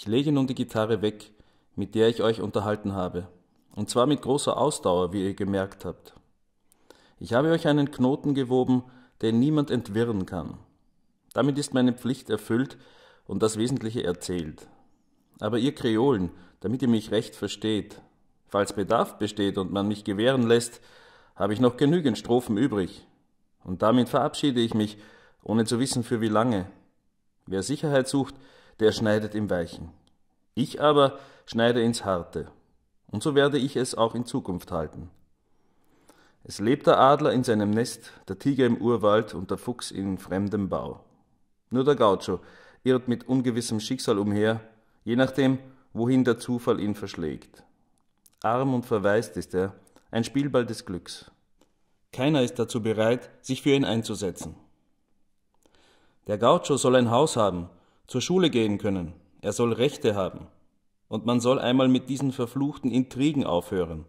Ich lege nun die Gitarre weg, mit der ich euch unterhalten habe, und zwar mit großer Ausdauer, wie ihr gemerkt habt. Ich habe euch einen Knoten gewoben, den niemand entwirren kann. Damit ist meine Pflicht erfüllt und das Wesentliche erzählt. Aber ihr Kreolen, damit ihr mich recht versteht, falls Bedarf besteht und man mich gewähren lässt, habe ich noch genügend Strophen übrig. Und damit verabschiede ich mich, ohne zu wissen für wie lange. Wer Sicherheit sucht, der schneidet im Weichen. Ich aber schneide ins Harte. Und so werde ich es auch in Zukunft halten. Es lebt der Adler in seinem Nest, der Tiger im Urwald und der Fuchs in fremdem Bau. Nur der Gaucho irrt mit ungewissem Schicksal umher, je nachdem, wohin der Zufall ihn verschlägt. Arm und verwaist ist er, ein Spielball des Glücks. Keiner ist dazu bereit, sich für ihn einzusetzen. Der Gaucho soll ein Haus haben, zur Schule gehen können, er soll Rechte haben, und man soll einmal mit diesen verfluchten Intrigen aufhören.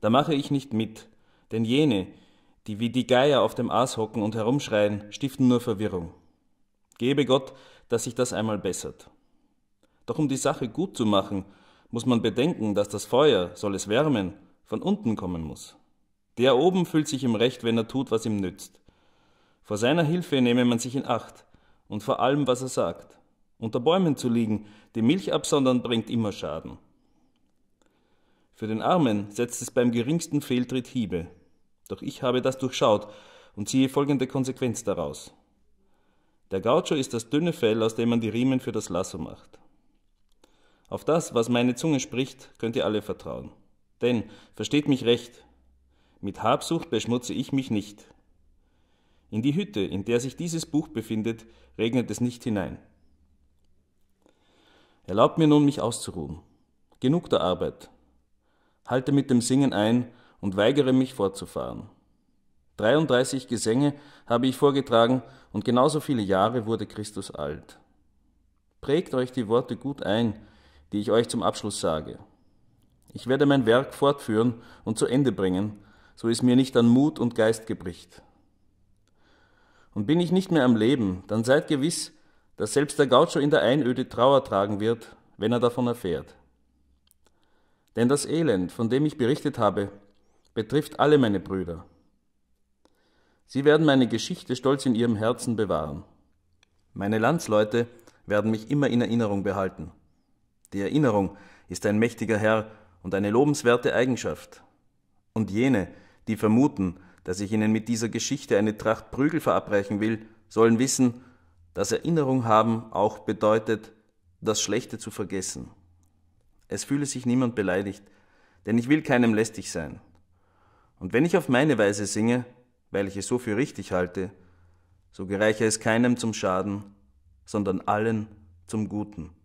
Da mache ich nicht mit, denn jene, die wie die Geier auf dem Aas hocken und herumschreien, stiften nur Verwirrung. Gebe Gott, dass sich das einmal bessert. Doch um die Sache gut zu machen, muss man bedenken, dass das Feuer, soll es wärmen, von unten kommen muss. Der oben fühlt sich im Recht, wenn er tut, was ihm nützt. Vor seiner Hilfe nehme man sich in Acht, und vor allem, was er sagt. Unter Bäumen zu liegen, die Milch absondern, bringt immer Schaden. Für den Armen setzt es beim geringsten Fehltritt Hiebe. Doch ich habe das durchschaut und ziehe folgende Konsequenz daraus. Der Gaucho ist das dünne Fell, aus dem man die Riemen für das Lasso macht. Auf das, was meine Zunge spricht, könnt ihr alle vertrauen. Denn, versteht mich recht, mit Habsucht beschmutze ich mich nicht. In die Hütte, in der sich dieses Buch befindet, regnet es nicht hinein. Erlaubt mir nun, mich auszuruhen. Genug der Arbeit. Halte mit dem Singen ein und weigere mich fortzufahren. 33 Gesänge habe ich vorgetragen und genauso viele Jahre wurde Christus alt. Prägt euch die Worte gut ein, die ich euch zum Abschluss sage. Ich werde mein Werk fortführen und zu Ende bringen, so es mir nicht an Mut und Geist gebricht. Und bin ich nicht mehr am Leben, dann seid gewiss, dass selbst der Gaucho in der Einöde Trauer tragen wird, wenn er davon erfährt. Denn das Elend, von dem ich berichtet habe, betrifft alle meine Brüder. Sie werden meine Geschichte stolz in ihrem Herzen bewahren. Meine Landsleute werden mich immer in Erinnerung behalten. Die Erinnerung ist ein mächtiger Herr und eine lobenswerte Eigenschaft. Und jene, die vermuten, dass ich Ihnen mit dieser Geschichte eine Tracht Prügel verabreichen will, sollen wissen, dass Erinnerung haben auch bedeutet, das Schlechte zu vergessen. Es fühle sich niemand beleidigt, denn ich will keinem lästig sein. Und wenn ich auf meine Weise singe, weil ich es so für richtig halte, so gereiche es keinem zum Schaden, sondern allen zum Guten.